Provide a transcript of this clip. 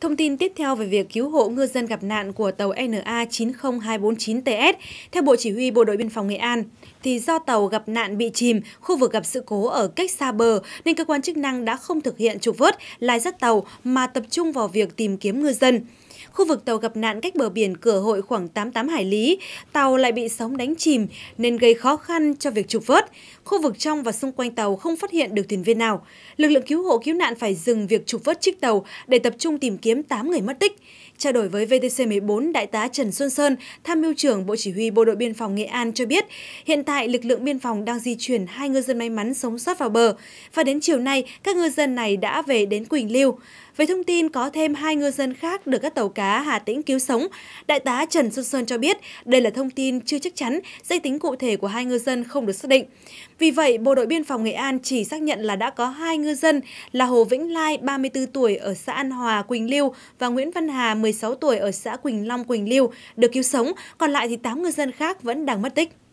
Thông tin tiếp theo về việc cứu hộ ngư dân gặp nạn của tàu NA 90249TS, theo Bộ Chỉ huy Bộ đội Biên phòng Nghệ An, thì do tàu gặp nạn bị chìm, khu vực gặp sự cố ở cách xa bờ nên cơ quan chức năng đã không thực hiện trục vớt, lai dắt tàu mà tập trung vào việc tìm kiếm ngư dân. Khu vực tàu gặp nạn cách bờ biển cửa hội khoảng 88 hải lý, tàu lại bị sóng đánh chìm nên gây khó khăn cho việc trục vớt. Khu vực trong và xung quanh tàu không phát hiện được thuyền viên nào. Lực lượng cứu hộ cứu nạn phải dừng việc trục vớt chiếc tàu để tập trung tìm kiếm 8 người mất tích. Trao đổi với VTC14, Đại tá Trần Xuân Sơn, tham mưu trưởng Bộ Chỉ huy Bộ đội Biên phòng Nghệ An cho biết, hiện tại lực lượng biên phòng đang di chuyển hai ngư dân may mắn sống sót vào bờ và đến chiều nay các ngư dân này đã về đến Quỳnh Lưu. Về thông tin có thêm hai ngư dân khác được các tàu cá Hà Tĩnh cứu sống, Đại tá Trần Xuân Sơn cho biết đây là thông tin chưa chắc chắn, danh tính cụ thể của hai ngư dân không được xác định. Vì vậy, Bộ đội Biên phòng Nghệ An chỉ xác nhận là đã có hai ngư dân là Hồ Vĩnh Lai, 34 tuổi ở xã An Hòa, Quỳnh Lưu và Nguyễn Văn Hà, 16 16 tuổi ở xã Quỳnh Long, Quỳnh Lưu được cứu sống, còn lại thì 8 ngư dân khác vẫn đang mất tích.